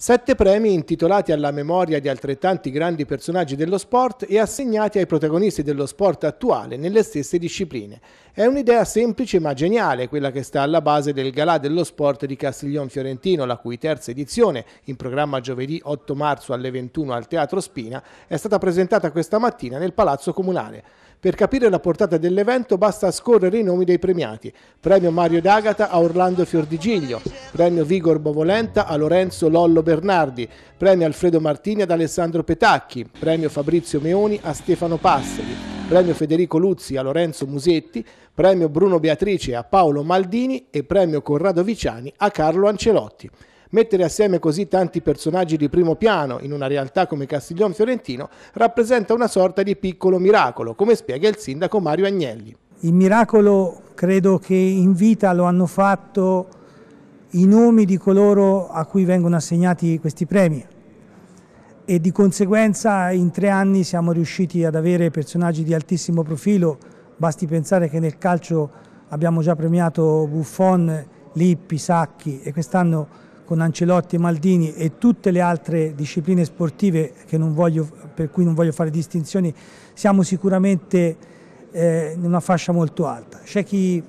Sette premi intitolati alla memoria di altrettanti grandi personaggi dello sport e assegnati ai protagonisti dello sport attuale nelle stesse discipline. È un'idea semplice ma geniale quella che sta alla base del Galà dello Sport di Castiglione Fiorentino, la cui terza edizione, in programma giovedì 8 marzo alle 21 al Teatro Spina, è stata presentata questa mattina nel Palazzo Comunale. Per capire la portata dell'evento basta scorrere i nomi dei premiati. Premio Mario D'Agata a Orlando Fiordigiglio, premio Vigor Bovolenta a Lorenzo Lollo Bernardi, premio Alfredo Martini ad Alessandro Petacchi, premio Fabrizio Meoni a Stefano Passeri, premio Federico Luzzi a Lorenzo Musetti, premio Bruno Beatrice a Paolo Maldini e premio Corrado Viciani a Carlo Ancelotti. Mettere assieme così tanti personaggi di primo piano in una realtà come Castiglione Fiorentino rappresenta una sorta di piccolo miracolo, come spiega il sindaco Mario Agnelli. Il miracolo credo che in vita lo hanno fatto i nomi di coloro a cui vengono assegnati questi premi e di conseguenza in tre anni siamo riusciti ad avere personaggi di altissimo profilo, basti pensare che nel calcio abbiamo già premiato Buffon, Lippi, Sacchi e quest'anno con Ancelotti, e Maldini e tutte le altre discipline sportive voglio, per cui non voglio fare distinzioni, siamo sicuramente eh, in una fascia molto alta. C'è chi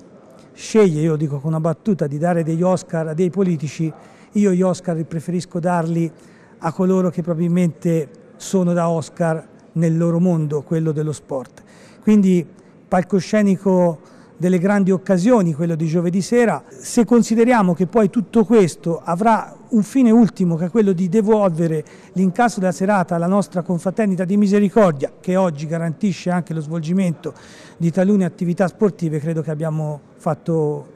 sceglie, io dico con una battuta, di dare degli Oscar a dei politici, io gli Oscar preferisco darli a coloro che probabilmente sono da Oscar nel loro mondo, quello dello sport. Quindi palcoscenico delle grandi occasioni, quello di giovedì sera, se consideriamo che poi tutto questo avrà un fine ultimo che è quello di devolvere l'incasso della serata alla nostra confraternita di misericordia che oggi garantisce anche lo svolgimento di talune attività sportive, credo che abbiamo, fatto,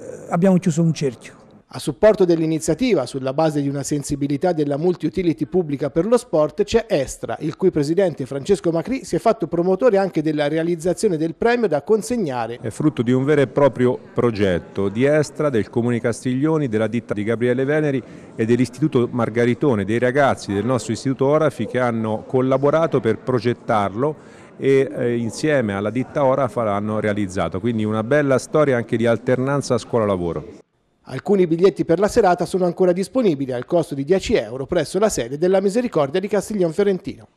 eh, abbiamo chiuso un cerchio. A supporto dell'iniziativa, sulla base di una sensibilità della multi-utility pubblica per lo sport, c'è Estra, il cui presidente Francesco Macri si è fatto promotore anche della realizzazione del premio da consegnare. È frutto di un vero e proprio progetto di Estra, del Comune Castiglioni, della ditta di Gabriele Veneri e dell'Istituto Margaritone, dei ragazzi del nostro Istituto Orafi che hanno collaborato per progettarlo e eh, insieme alla ditta Orafa l'hanno realizzato. Quindi una bella storia anche di alternanza scuola-lavoro. Alcuni biglietti per la serata sono ancora disponibili al costo di 10 euro presso la sede della Misericordia di Castiglion Fiorentino.